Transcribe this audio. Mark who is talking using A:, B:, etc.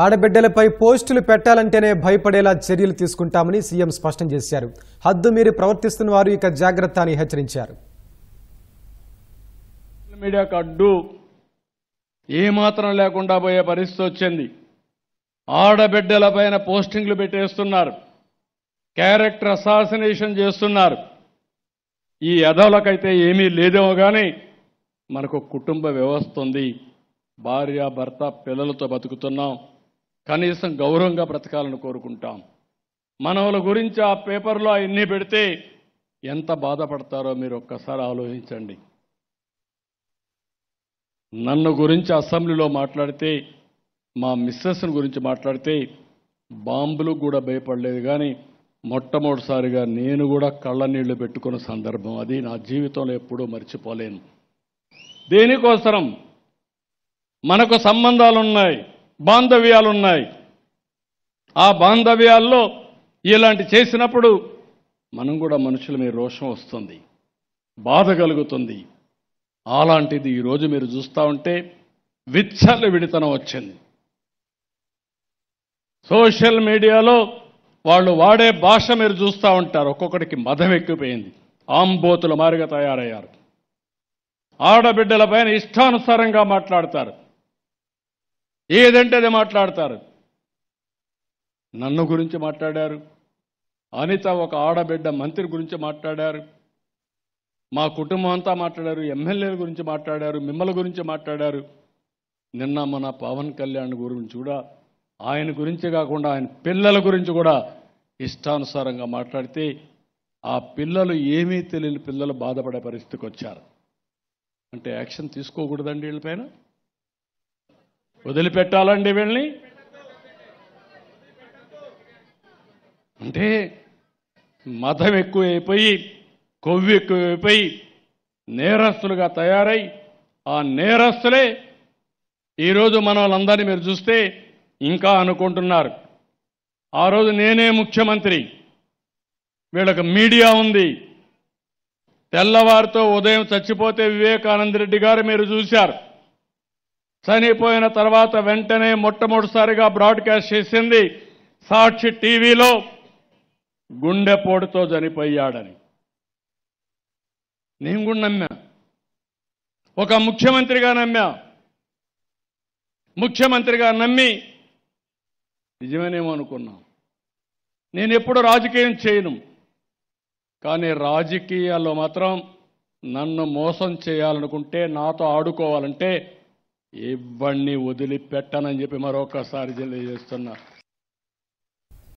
A: ఆడబిడ్డలపై పోస్టులు పెట్టాలంటేనే భయపడేలా చర్యలు తీసుకుంటామని సీఎం స్పష్టం చేశారు హద్దు మీరు ప్రవర్తిస్తున్న వారు ఇక జాగ్రత్త అని హెచ్చరించారు ఏమాత్రం లేకుండా పోయే పరిస్థితి వచ్చింది ఆడబిడ్డలపైన పోస్టింగ్లు పెట్టేస్తున్నారు క్యారెక్టర్ అసాసినేషన్ చేస్తున్నారు ఈ యథాలకైతే ఏమీ లేదేమో కానీ మనకు కుటుంబ వ్యవస్థ ఉంది భార్య భర్త పిల్లలతో బతుకుతున్నాం కనీసం గౌరవంగా బ్రతకాలని కోరుకుంటాం మనవుల గురించి ఆ పేపర్లో అవన్నీ పెడితే ఎంత బాధపడతారో మీరు ఒక్కసారి ఆలోచించండి నన్ను గురించి అసెంబ్లీలో మాట్లాడితే మా మిస్సెస్ని గురించి మాట్లాడితే బాంబులు కూడా భయపడలేదు కానీ మొట్టమొదటిసారిగా నేను కూడా కళ్ళ నీళ్లు పెట్టుకున్న సందర్భం అది నా జీవితంలో ఎప్పుడూ మర్చిపోలేను దేనికోసరం మనకు సంబంధాలున్నాయి బాంధవ్యాలు ఉన్నాయి ఆ బాంధవ్యాల్లో ఇలాంటి చేసినప్పుడు మనం కూడా మనుషుల మీద రోషం వస్తుంది బాధ కలుగుతుంది అలాంటిది ఈరోజు మీరు చూస్తూ ఉంటే విచ్చల విడితనం వచ్చింది సోషల్ మీడియాలో వాళ్ళు వాడే భాష మీరు చూస్తూ ఉంటారు ఒక్కొక్కడికి మదం ఎక్కిపోయింది ఆంబోతుల మారిగా తయారయ్యారు ఆడబిడ్డల పైన ఇష్టానుసారంగా మాట్లాడతారు ఏదంటే అదే మాట్లాడతారు నన్ను గురించి మాట్లాడారు అనిత ఒక ఆడబిడ్డ మంత్రి గురించి మాట్లాడారు మా కుటుంబం అంతా మాట్లాడారు ఎమ్మెల్యేల గురించి మాట్లాడారు మిమ్మల్ని గురించి మాట్లాడారు నిన్న మన పవన్ కళ్యాణ్ గురించి కూడా ఆయన గురించి కాకుండా ఆయన పిల్లల గురించి కూడా ఇష్టానుసారంగా మాట్లాడితే ఆ పిల్లలు ఏమీ తెలియని పిల్లలు బాధపడే పరిస్థితికి వచ్చారు అంటే యాక్షన్ తీసుకోకూడదండి వీళ్ళపైన వదిలిపెట్టాలండి వీళ్ళని అంటే మతం ఎక్కువైపోయి కొవ్వు ఎక్కువైపోయి నేరస్తులుగా తయారై ఆ నేరస్తులే ఈరోజు మన వాళ్ళందరినీ మీరు చూస్తే ఇంకా అనుకుంటున్నారు ఆ రోజు నేనే ముఖ్యమంత్రి వీళ్ళకి మీడియా ఉంది తెల్లవారితో ఉదయం చచ్చిపోతే వివేకానంద రెడ్డి గారు మీరు చూశారు చనిపోయిన తర్వాత వెంటనే మొట్టమొదటిసారిగా బ్రాడ్కాస్ట్ చేసింది సాక్షి టీవీలో గుండెపోటుతో చనిపోయాడని నేను కూడా నమ్మా ఒక ముఖ్యమంత్రిగా నమ్మా ముఖ్యమంత్రిగా నమ్మి నిజమేనేమో అనుకున్నాం నేను ఎప్పుడు రాజకీయం చేయను కానీ రాజకీయాల్లో మాత్రం నన్ను మోసం చేయాలనుకుంటే నాతో ఆడుకోవాలంటే ఇవ్వండి వదిలిపెట్టనని చెప్పి మరొకసారి తెలియజేస్తున్నా